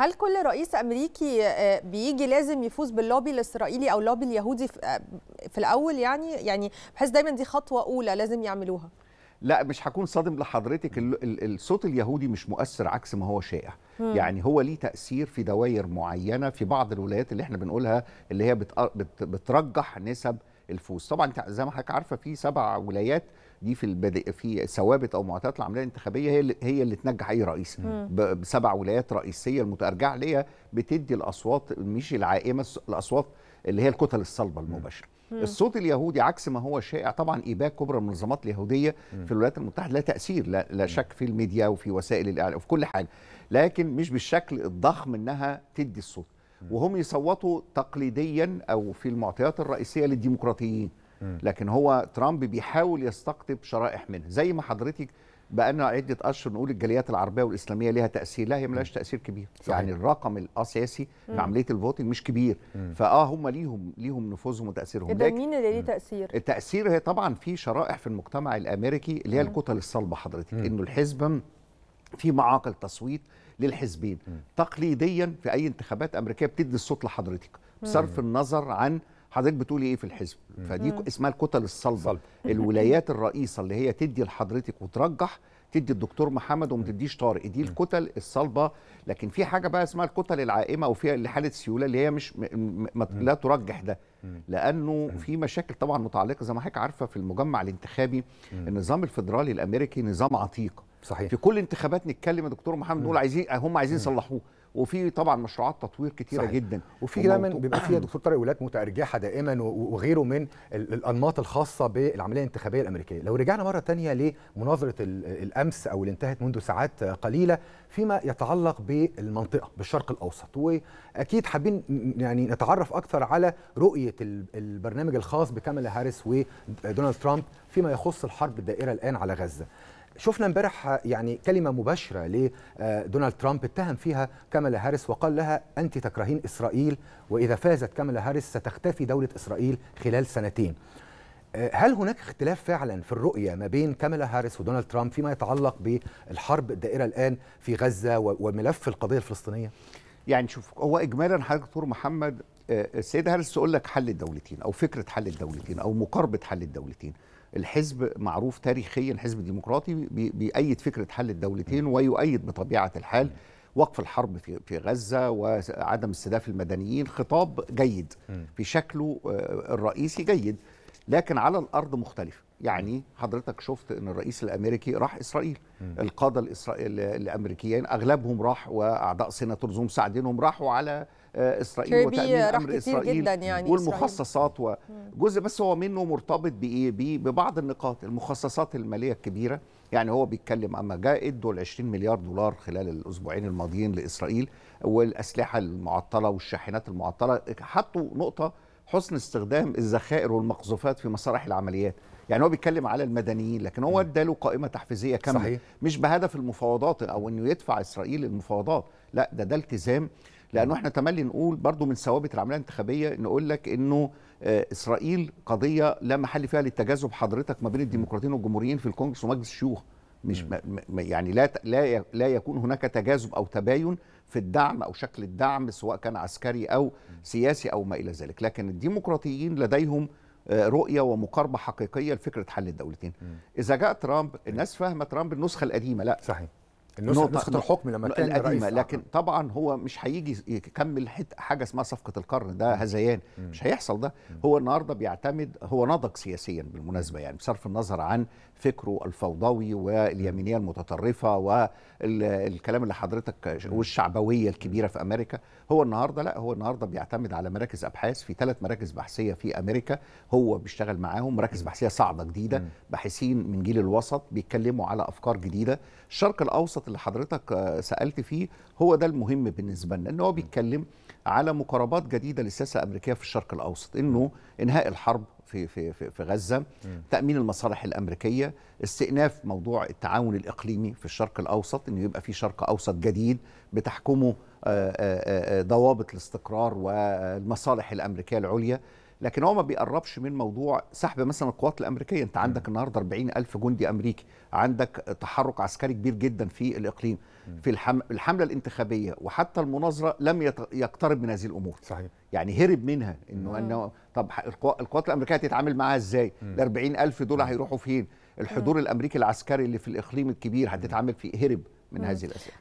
هل كل رئيس امريكي آه، بيجي لازم يفوز باللوبي الاسرائيلي او اللوبي اليهودي في آه، الاول يعني يعني بحس دايما دي خطوه اولى لازم يعملوها لا مش هكون صادم لحضرتك الصوت اليهودي مش مؤثر عكس ما هو شائع يعني هو ليه تاثير في دوائر معينه في بعض الولايات اللي احنا بنقولها اللي هي بترجح نسب الفوز طبعا زي ما حضرتك عارفه في سبع ولايات دي في البدء في ثوابت او معطيات العمليه الانتخابيه هي اللي هي اللي تنجح اي رئيس بسبع ولايات رئيسيه المتارجعه ليها بتدي الاصوات مش العائمه الاصوات اللي هي الكتل الصلبه المباشره الصوت اليهودي عكس ما هو شائع طبعا إيباك كبرى المنظمات اليهوديه في الولايات المتحده لا تاثير لا, لا شك في الميديا وفي وسائل الاعلام وفي كل حاجه لكن مش بالشكل الضخم انها تدي الصوت وهم يصوتوا تقليديا او في المعطيات الرئيسيه للديمقراطيين لكن هو ترامب بيحاول يستقطب شرائح منه زي ما حضرتك بقى لنا عده اشهر نقول الجاليات العربيه والاسلاميه ليها تاثير لا هي لهاش تاثير كبير صحيح. يعني الرقم الاساسي مم. في عمليه الفوتنج مش كبير مم. فاه هم ليهم ليهم نفوذهم وتاثيرهم ده مين اللي ليه تاثير التاثير هي طبعا في شرائح في المجتمع الامريكي اللي هي الكتل الصلبه حضرتك انه الحزب في معاقل تصويت للحزبين مم. تقليديا في اي انتخابات امريكيه بتدي الصوت لحضرتك بصرف النظر عن حضرتك بتقولي ايه في الحزب فدي اسمها الكتل الصلبه الولايات الرئيسه اللي هي تدي لحضرتك وترجح تدي الدكتور محمد وما تديش طارق دي الكتل الصلبه لكن في حاجه بقى اسمها الكتل العائمه وفيها اللي حاله سيوله اللي هي مش م... م... لا ترجح ده لانه في مشاكل طبعا متعلقه زي ما حضرتك عارفه في المجمع الانتخابي النظام الفدرالي الامريكي نظام عتيق صحيح في كل انتخابات نتكلم يا دكتور محمد نقول عايزين هم عايزين يصلحوه وفي طبعا مشروعات تطوير كثيره صحيح. جدا وفي دايما بيبقى فيها دكتور طارق ولاد متارجحه دائما وغيره من الانماط الخاصه بالعمليه الانتخابيه الامريكيه لو رجعنا مره ثانيه لمناظره الامس او اللي انتهت منذ ساعات قليله فيما يتعلق بالمنطقه بالشرق الاوسط واكيد حابين يعني نتعرف اكثر على رؤيه البرنامج الخاص بكاميلا هاريس ودونالد ترامب فيما يخص الحرب الدائره الان على غزه شفنا امبارح يعني كلمة مباشرة لدونالد آه، ترامب اتهم فيها كامالا هاريس وقال لها أنت تكرهين إسرائيل وإذا فازت كامالا هاريس ستختفي دولة إسرائيل خلال سنتين آه، هل هناك اختلاف فعلا في الرؤية ما بين كامالا هاريس ودونالد ترامب فيما يتعلق بالحرب الدائرة الآن في غزة وملف القضية الفلسطينية؟ يعني شوف هو إجمالا حضرتك دكتور محمد السيدة هارس تقول لك حل الدولتين او فكره حل الدولتين او مقاربه حل الدولتين الحزب معروف تاريخيا حزب ديمقراطي بيأيد فكره حل الدولتين ويؤيد بطبيعه الحال وقف الحرب في غزه وعدم استهداف المدنيين خطاب جيد في شكله آه، الرئيسي جيد لكن على الارض مختلفه يعني حضرتك شفت ان الرئيس الامريكي راح اسرائيل م. القاده الإسرائيل الامريكيين اغلبهم راح واعضاء سيناتور زوم ساعدينهم راحوا على آه، اسرائيل وتامين امر اسرائيل جداً يعني والمخصصات وجزء بس هو منه مرتبط بايه ببعض النقاط المخصصات الماليه الكبيره يعني هو بيتكلم اما جاء ادوا ال 20 مليار دولار خلال الاسبوعين الماضيين لاسرائيل والاسلحه المعطله والشاحنات المعطله حطوا نقطه حسن استخدام الذخائر والمقذوفات في مسارح العمليات يعني هو بيتكلم على المدنيين لكن هو اداله قائمه تحفيزيه كامله صحيح. مش بهدف المفاوضات او انه يدفع اسرائيل المفاوضات لا ده ده التزام لانه احنا تملي نقول برضو من ثوابت العمليه الانتخابيه نقول لك انه آه، اسرائيل قضيه لا محل فيها للتجاذب حضرتك ما بين الديمقراطيين والجمهوريين في الكونجرس ومجلس الشيوخ مش يعني لا لا لا يكون هناك تجاذب او تباين في الدعم او شكل الدعم سواء كان عسكري او سياسي او ما الى ذلك لكن الديمقراطيين لديهم آه، رؤيه ومقاربه حقيقيه لفكره حل الدولتين اذا جاء ترامب الناس فاهمه ترامب النسخه القديمه لا صحيح النسخه نسخه الحكم لما كان القديمه لكن آه. طبعا هو مش هيجي يكمل حاجه اسمها صفقه القرن ده هذيان مش هيحصل ده هو النهارده بيعتمد هو نضج سياسيا بالمناسبه يعني بصرف النظر عن فكره الفوضوي واليمينيه المتطرفه والكلام اللي حضرتك والشعبويه الكبيره في امريكا هو النهارده لا هو النهارده بيعتمد على مراكز ابحاث في ثلاث مراكز بحثيه في امريكا هو بيشتغل معاهم مراكز بحثيه صعبة جديده باحثين من جيل الوسط بيتكلموا على افكار جديده الشرق الاوسط اللي حضرتك آه، سالت فيه هو ده المهم بالنسبه لنا ان هو بيتكلم على مقاربات جديده للسياسه الامريكيه في الشرق الاوسط انه انهاء الحرب في في في غزه تامين المصالح الامريكيه استئناف موضوع التعاون الاقليمي في الشرق الاوسط انه يبقى في شرق اوسط جديد بتحكمه آه، آه، ضوابط الاستقرار والمصالح الامريكيه العليا لكن هو ما بيقربش من موضوع سحب مثلا القوات الامريكيه انت عندك النهارده 40 الف جندي امريكي عندك تحرك عسكري كبير جدا في الاقليم في الحمله الانتخابيه وحتى المناظره لم يقترب من هذه الامور صحيح يعني هرب منها انه انه طب القوات الامريكيه هتتعامل معاها ازاي ال 40 الف دول هيروحوا فين الحضور الامريكي العسكري اللي في الاقليم الكبير هتتعامل فيه هرب من هذه الاسئله